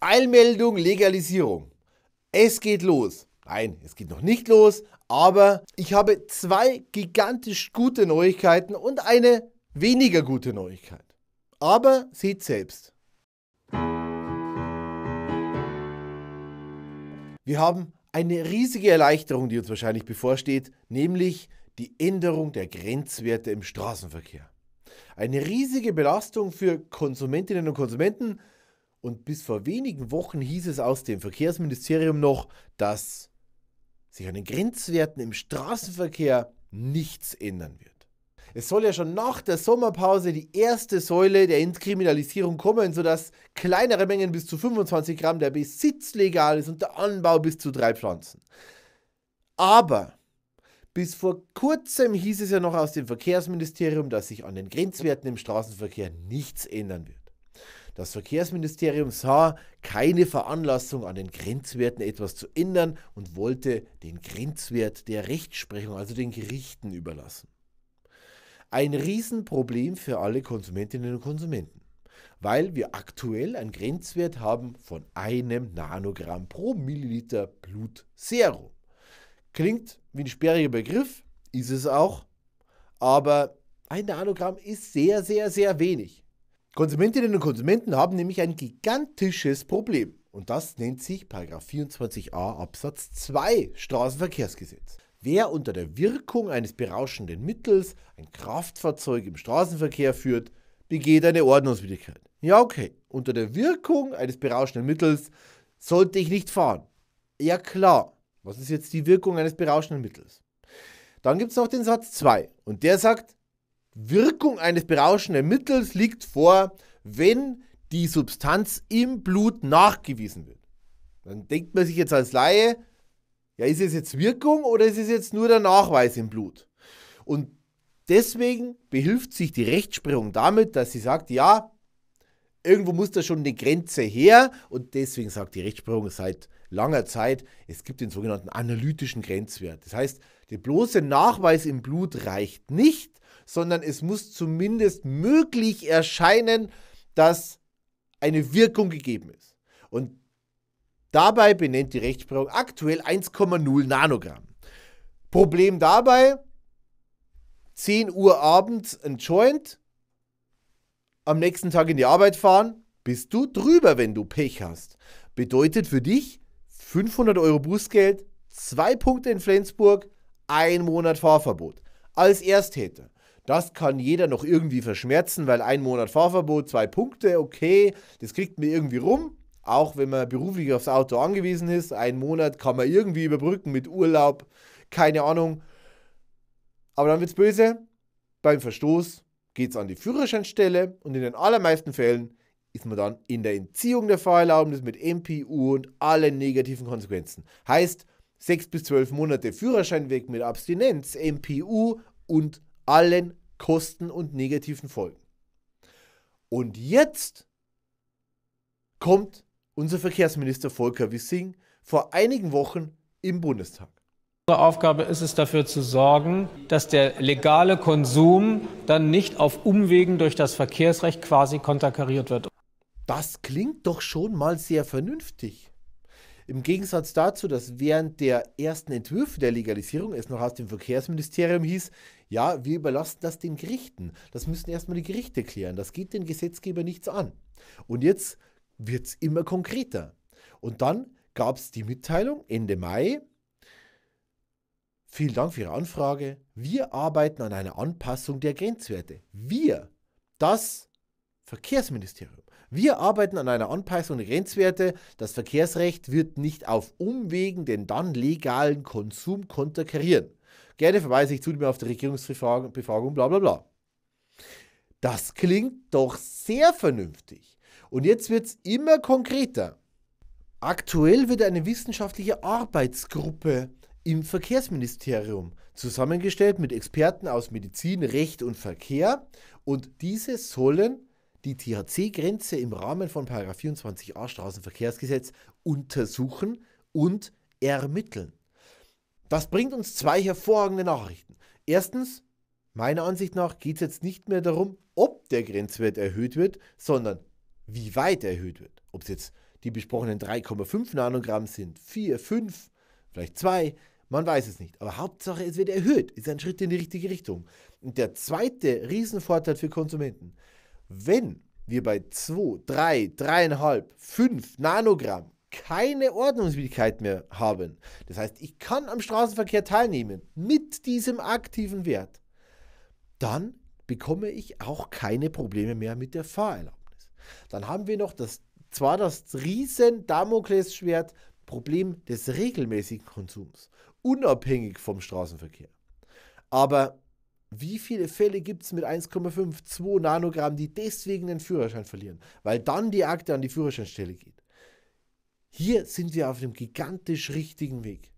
Eilmeldung, Legalisierung. Es geht los. Nein, es geht noch nicht los, aber ich habe zwei gigantisch gute Neuigkeiten und eine weniger gute Neuigkeit. Aber seht selbst. Wir haben eine riesige Erleichterung, die uns wahrscheinlich bevorsteht, nämlich die Änderung der Grenzwerte im Straßenverkehr. Eine riesige Belastung für Konsumentinnen und Konsumenten, und bis vor wenigen Wochen hieß es aus dem Verkehrsministerium noch, dass sich an den Grenzwerten im Straßenverkehr nichts ändern wird. Es soll ja schon nach der Sommerpause die erste Säule der Entkriminalisierung kommen, sodass kleinere Mengen bis zu 25 Gramm der Besitz legal ist und der Anbau bis zu drei Pflanzen. Aber bis vor kurzem hieß es ja noch aus dem Verkehrsministerium, dass sich an den Grenzwerten im Straßenverkehr nichts ändern wird. Das Verkehrsministerium sah keine Veranlassung, an den Grenzwerten etwas zu ändern und wollte den Grenzwert der Rechtsprechung, also den Gerichten, überlassen. Ein Riesenproblem für alle Konsumentinnen und Konsumenten, weil wir aktuell einen Grenzwert haben von einem Nanogramm pro Milliliter Blutserum. Klingt wie ein sperriger Begriff, ist es auch, aber ein Nanogramm ist sehr, sehr, sehr wenig. Konsumentinnen und Konsumenten haben nämlich ein gigantisches Problem. Und das nennt sich 24a Absatz 2 Straßenverkehrsgesetz. Wer unter der Wirkung eines berauschenden Mittels ein Kraftfahrzeug im Straßenverkehr führt, begeht eine Ordnungswidrigkeit. Ja, okay. Unter der Wirkung eines berauschenden Mittels sollte ich nicht fahren. Ja, klar. Was ist jetzt die Wirkung eines berauschenden Mittels? Dann gibt es noch den Satz 2 und der sagt, Wirkung eines berauschenden Mittels liegt vor, wenn die Substanz im Blut nachgewiesen wird. Dann denkt man sich jetzt als Laie, ja, ist es jetzt Wirkung oder ist es jetzt nur der Nachweis im Blut? Und deswegen behilft sich die Rechtsprechung damit, dass sie sagt, ja, irgendwo muss da schon eine Grenze her und deswegen sagt die Rechtsprechung seit langer Zeit, es gibt den sogenannten analytischen Grenzwert. Das heißt, der bloße Nachweis im Blut reicht nicht, sondern es muss zumindest möglich erscheinen, dass eine Wirkung gegeben ist. Und dabei benennt die Rechtsprechung aktuell 1,0 Nanogramm. Problem dabei, 10 Uhr abends ein Joint, am nächsten Tag in die Arbeit fahren, bist du drüber, wenn du Pech hast. Bedeutet für dich 500 Euro Bußgeld, zwei Punkte in Flensburg, ein Monat Fahrverbot. Als Ersttäter. Das kann jeder noch irgendwie verschmerzen, weil ein Monat Fahrverbot, zwei Punkte, okay, das kriegt man irgendwie rum. Auch wenn man beruflich aufs Auto angewiesen ist, einen Monat kann man irgendwie überbrücken mit Urlaub, keine Ahnung. Aber dann wird's böse. Beim Verstoß geht's an die Führerscheinstelle und in den allermeisten Fällen ist man dann in der Entziehung der Fahrerlaubnis mit MPU und allen negativen Konsequenzen. Heißt, sechs bis zwölf Monate Führerschein weg mit Abstinenz, MPU und allen Kosten und negativen Folgen. Und jetzt kommt unser Verkehrsminister Volker Wissing vor einigen Wochen im Bundestag. Unsere Aufgabe ist es, dafür zu sorgen, dass der legale Konsum dann nicht auf Umwegen durch das Verkehrsrecht quasi konterkariert wird. Das klingt doch schon mal sehr vernünftig. Im Gegensatz dazu, dass während der ersten Entwürfe der Legalisierung es noch aus dem Verkehrsministerium hieß, ja, wir überlassen das den Gerichten. Das müssen erstmal die Gerichte klären. Das geht den Gesetzgeber nichts an. Und jetzt wird es immer konkreter. Und dann gab es die Mitteilung Ende Mai. Vielen Dank für Ihre Anfrage. Wir arbeiten an einer Anpassung der Grenzwerte. Wir, das Verkehrsministerium. Wir arbeiten an einer Anpassung der Grenzwerte. Das Verkehrsrecht wird nicht auf Umwegen den dann legalen Konsum konterkarieren. Gerne verweise ich zudem auf die Regierungsbefragung, bla bla bla. Das klingt doch sehr vernünftig. Und jetzt wird es immer konkreter. Aktuell wird eine wissenschaftliche Arbeitsgruppe im Verkehrsministerium zusammengestellt mit Experten aus Medizin, Recht und Verkehr und diese sollen die THC-Grenze im Rahmen von 24a Straßenverkehrsgesetz untersuchen und ermitteln. Das bringt uns zwei hervorragende Nachrichten. Erstens, meiner Ansicht nach geht es jetzt nicht mehr darum, ob der Grenzwert erhöht wird, sondern wie weit erhöht wird. Ob es jetzt die besprochenen 3,5 Nanogramm sind, 4, 5, vielleicht 2, man weiß es nicht. Aber Hauptsache, es wird erhöht, ist ein Schritt in die richtige Richtung. Und der zweite Riesenvorteil für Konsumenten, wenn wir bei 2, 3, 3,5, 5 Nanogramm keine Ordnungswidrigkeit mehr haben, das heißt, ich kann am Straßenverkehr teilnehmen mit diesem aktiven Wert, dann bekomme ich auch keine Probleme mehr mit der Fahrerlaubnis. Dann haben wir noch das, zwar das riesen Damoklesschwert Problem des regelmäßigen Konsums, unabhängig vom Straßenverkehr. Aber wie viele Fälle gibt es mit 1,52 Nanogramm, die deswegen den Führerschein verlieren, weil dann die Akte an die Führerscheinstelle geht. Hier sind wir auf dem gigantisch richtigen Weg.